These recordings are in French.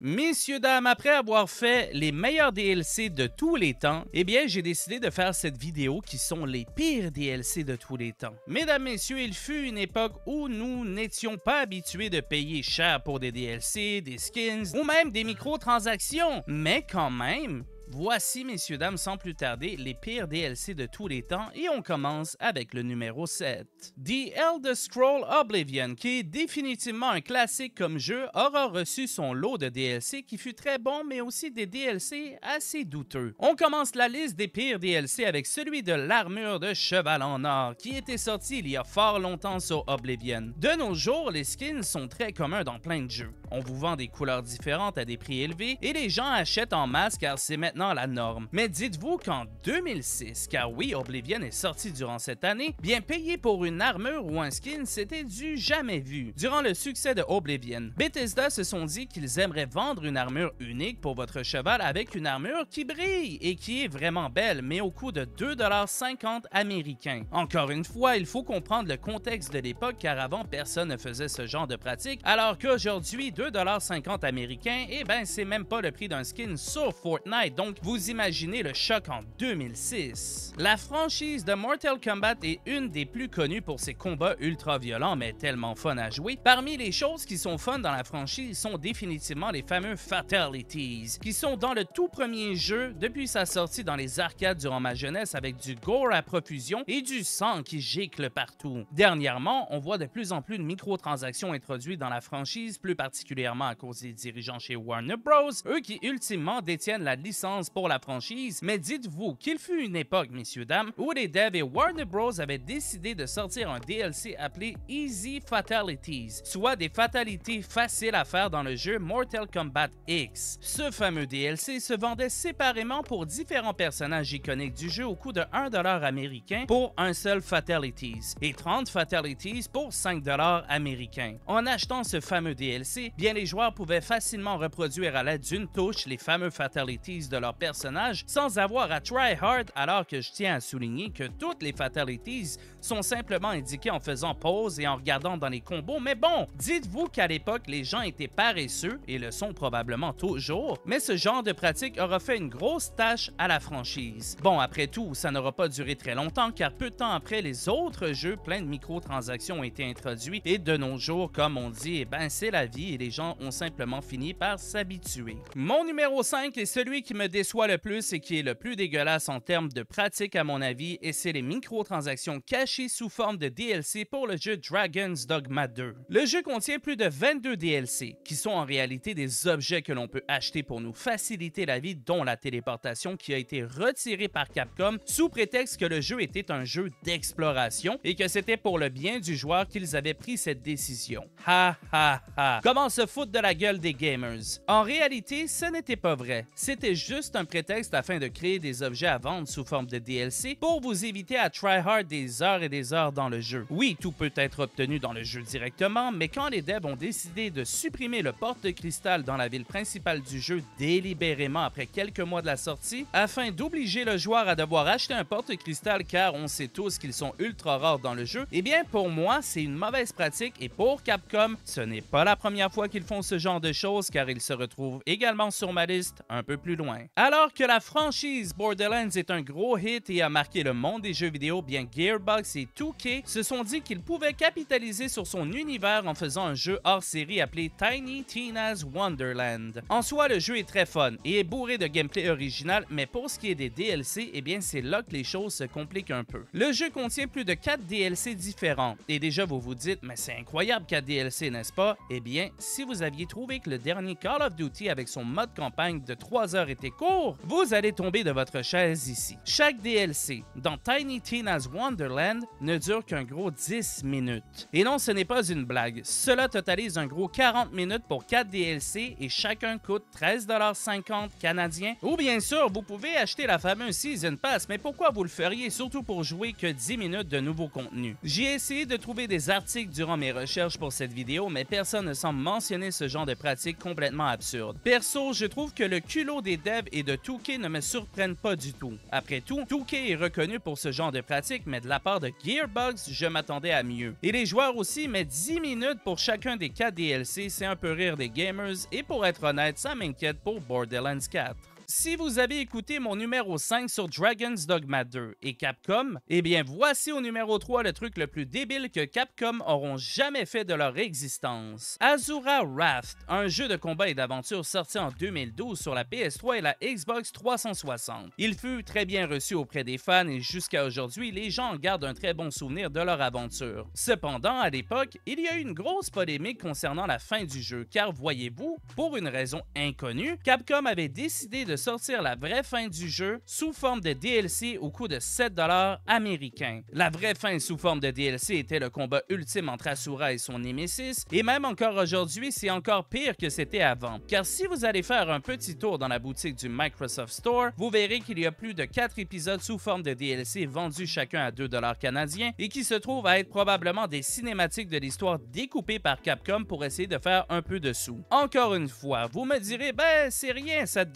Messieurs, dames, après avoir fait les meilleurs DLC de tous les temps, eh bien, j'ai décidé de faire cette vidéo qui sont les pires DLC de tous les temps. Mesdames, messieurs, il fut une époque où nous n'étions pas habitués de payer cher pour des DLC, des skins ou même des microtransactions. Mais quand même, Voici, messieurs, dames, sans plus tarder, les pires DLC de tous les temps et on commence avec le numéro 7. The Elder Scroll Oblivion, qui est définitivement un classique comme jeu, aura reçu son lot de DLC qui fut très bon mais aussi des DLC assez douteux. On commence la liste des pires DLC avec celui de l'armure de cheval en or qui était sorti il y a fort longtemps sur Oblivion. De nos jours, les skins sont très communs dans plein de jeux. On vous vend des couleurs différentes à des prix élevés et les gens achètent en masse car c'est maintenant la norme. Mais dites-vous qu'en 2006, car oui, Oblivion est sorti durant cette année, bien payer pour une armure ou un skin, c'était du jamais vu. Durant le succès de Oblivion, Bethesda se sont dit qu'ils aimeraient vendre une armure unique pour votre cheval avec une armure qui brille et qui est vraiment belle, mais au coût de 2,50$ américains. Encore une fois, il faut comprendre le contexte de l'époque car avant personne ne faisait ce genre de pratique, alors qu'aujourd'hui, 2,50 américains, et eh ben c'est même pas le prix d'un skin sur Fortnite, donc vous imaginez le choc en 2006. La franchise de Mortal Kombat est une des plus connues pour ses combats ultra violents mais tellement fun à jouer. Parmi les choses qui sont fun dans la franchise sont définitivement les fameux Fatalities, qui sont dans le tout premier jeu depuis sa sortie dans les arcades durant ma jeunesse avec du gore à profusion et du sang qui gicle partout. Dernièrement, on voit de plus en plus de microtransactions introduites dans la franchise, plus particulièrement particulièrement à cause des dirigeants chez Warner Bros., eux qui ultimement détiennent la licence pour la franchise, mais dites-vous qu'il fut une époque, messieurs dames, où les devs et Warner Bros. avaient décidé de sortir un DLC appelé Easy Fatalities, soit des fatalités faciles à faire dans le jeu Mortal Kombat X. Ce fameux DLC se vendait séparément pour différents personnages iconiques du jeu au coût de 1$ américain pour un seul Fatalities et 30 Fatalities pour 5$ américains. En achetant ce fameux DLC, bien les joueurs pouvaient facilement reproduire à l'aide d'une touche les fameux fatalities de leurs personnages sans avoir à try hard, alors que je tiens à souligner que toutes les fatalities sont simplement indiquées en faisant pause et en regardant dans les combos. Mais bon, dites-vous qu'à l'époque, les gens étaient paresseux et le sont probablement toujours, mais ce genre de pratique aura fait une grosse tâche à la franchise. Bon, après tout, ça n'aura pas duré très longtemps car peu de temps après, les autres jeux pleins de microtransactions ont été introduits et de nos jours, comme on dit, eh ben c'est la vie et les gens ont simplement fini par s'habituer. Mon numéro 5 est celui qui me déçoit le plus et qui est le plus dégueulasse en termes de pratique à mon avis, et c'est les microtransactions cachées sous forme de DLC pour le jeu Dragon's Dogma 2. Le jeu contient plus de 22 DLC, qui sont en réalité des objets que l'on peut acheter pour nous faciliter la vie, dont la téléportation qui a été retirée par Capcom sous prétexte que le jeu était un jeu d'exploration et que c'était pour le bien du joueur qu'ils avaient pris cette décision. Ha ha ha. Comment se foutre de la gueule des gamers. En réalité, ce n'était pas vrai. C'était juste un prétexte afin de créer des objets à vendre sous forme de DLC pour vous éviter à try hard des heures et des heures dans le jeu. Oui, tout peut être obtenu dans le jeu directement, mais quand les devs ont décidé de supprimer le porte cristal dans la ville principale du jeu délibérément après quelques mois de la sortie, afin d'obliger le joueur à devoir acheter un porte cristal car on sait tous qu'ils sont ultra rares dans le jeu, eh bien pour moi, c'est une mauvaise pratique et pour Capcom, ce n'est pas la première fois qu'ils font ce genre de choses car ils se retrouvent également sur ma liste un peu plus loin. Alors que la franchise Borderlands est un gros hit et a marqué le monde des jeux vidéo, bien Gearbox et 2K se sont dit qu'ils pouvaient capitaliser sur son univers en faisant un jeu hors série appelé Tiny Tina's Wonderland. En soi, le jeu est très fun et est bourré de gameplay original, mais pour ce qui est des DLC, eh bien c'est là que les choses se compliquent un peu. Le jeu contient plus de 4 DLC différents et déjà vous vous dites mais c'est incroyable 4 DLC n'est-ce pas Eh bien si si vous aviez trouvé que le dernier Call of Duty avec son mode campagne de 3 heures était court, vous allez tomber de votre chaise ici. Chaque DLC dans Tiny Tina's Wonderland ne dure qu'un gros 10 minutes. Et non, ce n'est pas une blague. Cela totalise un gros 40 minutes pour 4 DLC et chacun coûte 13,50$ canadiens. Ou bien sûr, vous pouvez acheter la fameuse Season Pass, mais pourquoi vous le feriez surtout pour jouer que 10 minutes de nouveau contenu? J'ai essayé de trouver des articles durant mes recherches pour cette vidéo, mais personne ne semble mentionner ce genre de pratique complètement absurde. Perso, je trouve que le culot des devs et de 2 ne me surprennent pas du tout. Après tout, 2 est reconnu pour ce genre de pratique, mais de la part de Gearbox, je m'attendais à mieux. Et les joueurs aussi, mais 10 minutes pour chacun des 4 DLC, c'est un peu rire des gamers, et pour être honnête, ça m'inquiète pour Borderlands 4. Si vous avez écouté mon numéro 5 sur Dragon's Dogma 2 et Capcom, eh bien voici au numéro 3 le truc le plus débile que Capcom auront jamais fait de leur existence. Azura Raft, un jeu de combat et d'aventure sorti en 2012 sur la PS3 et la Xbox 360. Il fut très bien reçu auprès des fans et jusqu'à aujourd'hui, les gens gardent un très bon souvenir de leur aventure. Cependant, à l'époque, il y a eu une grosse polémique concernant la fin du jeu car voyez-vous, pour une raison inconnue, Capcom avait décidé de sortir la vraie fin du jeu sous forme de DLC au coût de 7 américains. La vraie fin sous forme de DLC était le combat ultime entre Asura et son Nemesis, et même encore aujourd'hui, c'est encore pire que c'était avant. Car si vous allez faire un petit tour dans la boutique du Microsoft Store, vous verrez qu'il y a plus de 4 épisodes sous forme de DLC vendus chacun à 2 canadiens et qui se trouvent à être probablement des cinématiques de l'histoire découpées par Capcom pour essayer de faire un peu de sous. Encore une fois, vous me direz, ben c'est rien 7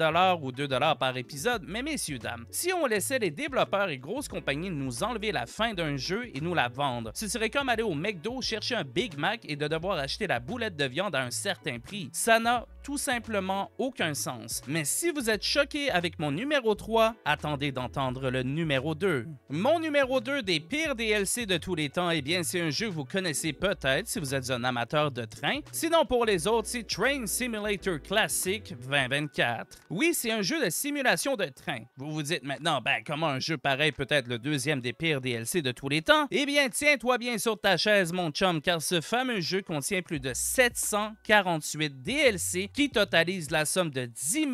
ou 2 par épisode, mais messieurs, dames, si on laissait les développeurs et grosses compagnies nous enlever la fin d'un jeu et nous la vendre, ce serait comme aller au McDo chercher un Big Mac et de devoir acheter la boulette de viande à un certain prix. Ça n'a tout simplement aucun sens. Mais si vous êtes choqué avec mon numéro 3, attendez d'entendre le numéro 2. Mon numéro 2 des pires DLC de tous les temps, eh bien c'est un jeu que vous connaissez peut-être si vous êtes un amateur de train. Sinon pour les autres, c'est Train Simulator Classic 2024. Oui, c'est un jeu de simulation de train. Vous vous dites maintenant, ben comment un jeu pareil peut être le deuxième des pires DLC de tous les temps? Eh bien tiens-toi bien sur ta chaise mon chum car ce fameux jeu contient plus de 748 DLC qui totalise la somme de 10 000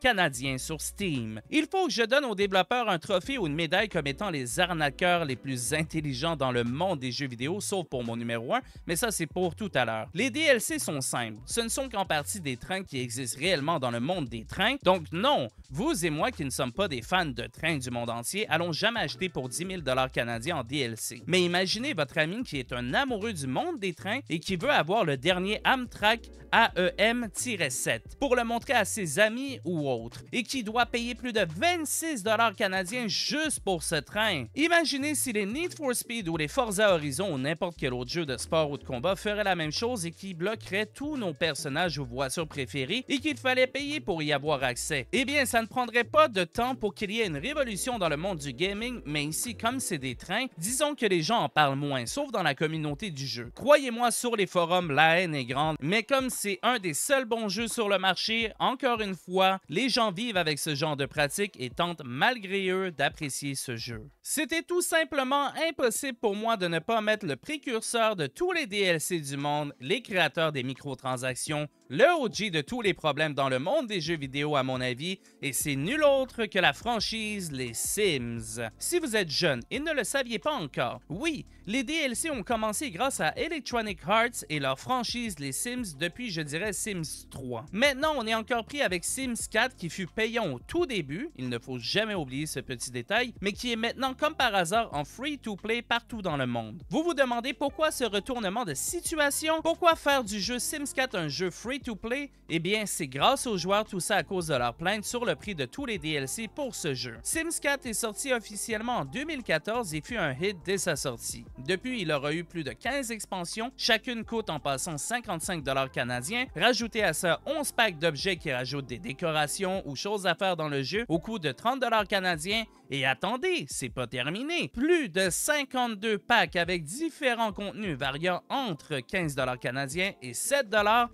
canadiens sur Steam. Il faut que je donne aux développeurs un trophée ou une médaille comme étant les arnaqueurs les plus intelligents dans le monde des jeux vidéo, sauf pour mon numéro 1, mais ça c'est pour tout à l'heure. Les DLC sont simples, ce ne sont qu'en partie des trains qui existent réellement dans le monde des trains, donc non, vous et moi qui ne sommes pas des fans de trains du monde entier, allons jamais acheter pour 10 000 canadiens en DLC. Mais imaginez votre ami qui est un amoureux du monde des trains et qui veut avoir le dernier Amtrak AEM 7 pour le montrer à ses amis ou autres et qui doit payer plus de 26 dollars canadiens juste pour ce train. Imaginez si les Need for Speed ou les Forza Horizon ou n'importe quel autre jeu de sport ou de combat feraient la même chose et qui bloquerait tous nos personnages ou voitures préférées et qu'il fallait payer pour y avoir accès. Eh bien, ça ne prendrait pas de temps pour qu'il y ait une révolution dans le monde du gaming, mais ici, comme c'est des trains, disons que les gens en parlent moins, sauf dans la communauté du jeu. Croyez-moi, sur les forums, la haine est grande, mais comme c'est un des seuls bon jeu sur le marché. Encore une fois, les gens vivent avec ce genre de pratique et tentent malgré eux d'apprécier ce jeu. C'était tout simplement impossible pour moi de ne pas mettre le précurseur de tous les DLC du monde, les créateurs des microtransactions, le OG de tous les problèmes dans le monde des jeux vidéo à mon avis, et c'est nul autre que la franchise Les Sims. Si vous êtes jeune et ne le saviez pas encore, oui, les DLC ont commencé grâce à Electronic Arts et leur franchise Les Sims depuis je dirais Sims 3. Maintenant on est encore pris avec Sims 4 qui fut payant au tout début, il ne faut jamais oublier ce petit détail, mais qui est maintenant comme par hasard en free to play partout dans le monde. Vous vous demandez pourquoi ce retournement de situation, pourquoi faire du jeu Sims 4 un jeu free to to play Eh bien, c'est grâce aux joueurs, tout ça à cause de leur plainte sur le prix de tous les DLC pour ce jeu. Sims 4 est sorti officiellement en 2014 et fut un hit dès sa sortie. Depuis, il aura eu plus de 15 expansions, chacune coûte en passant 55 canadiens. Rajoutez à ça 11 packs d'objets qui rajoutent des décorations ou choses à faire dans le jeu au coût de 30 canadiens. Et attendez, c'est pas terminé. Plus de 52 packs avec différents contenus variant entre 15 canadiens et 7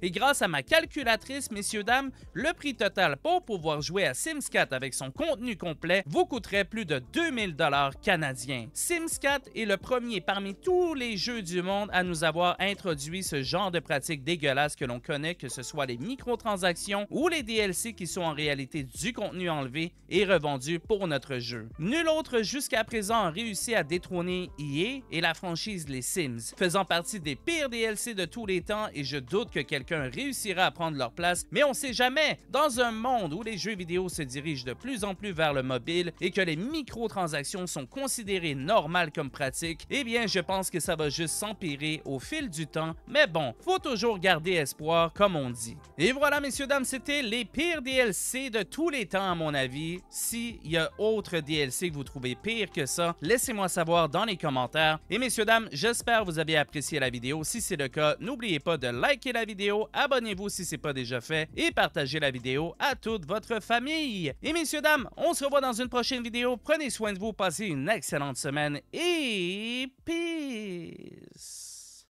et grâce à ma calculatrice, messieurs, dames, le prix total pour pouvoir jouer à Sims 4 avec son contenu complet vous coûterait plus de 2000 dollars canadiens. Sims 4 est le premier parmi tous les jeux du monde à nous avoir introduit ce genre de pratique dégueulasse que l'on connaît, que ce soit les microtransactions ou les DLC qui sont en réalité du contenu enlevé et revendu pour notre jeu. Nul autre jusqu'à présent a réussi à détrôner EA et la franchise Les Sims, faisant partie des pires DLC de tous les temps et je doute que quelqu'un réussisse à prendre leur place, mais on sait jamais, dans un monde où les jeux vidéo se dirigent de plus en plus vers le mobile et que les microtransactions sont considérées normales comme pratique eh bien je pense que ça va juste s'empirer au fil du temps, mais bon, faut toujours garder espoir comme on dit. Et voilà messieurs dames, c'était les pires DLC de tous les temps à mon avis. S'il y a autre DLC que vous trouvez pire que ça, laissez-moi savoir dans les commentaires. Et messieurs dames, j'espère vous avez apprécié la vidéo. Si c'est le cas, n'oubliez pas de liker la vidéo, abonner vous si ce n'est pas déjà fait et partagez la vidéo à toute votre famille. Et messieurs, dames, on se revoit dans une prochaine vidéo. Prenez soin de vous, passez une excellente semaine et peace!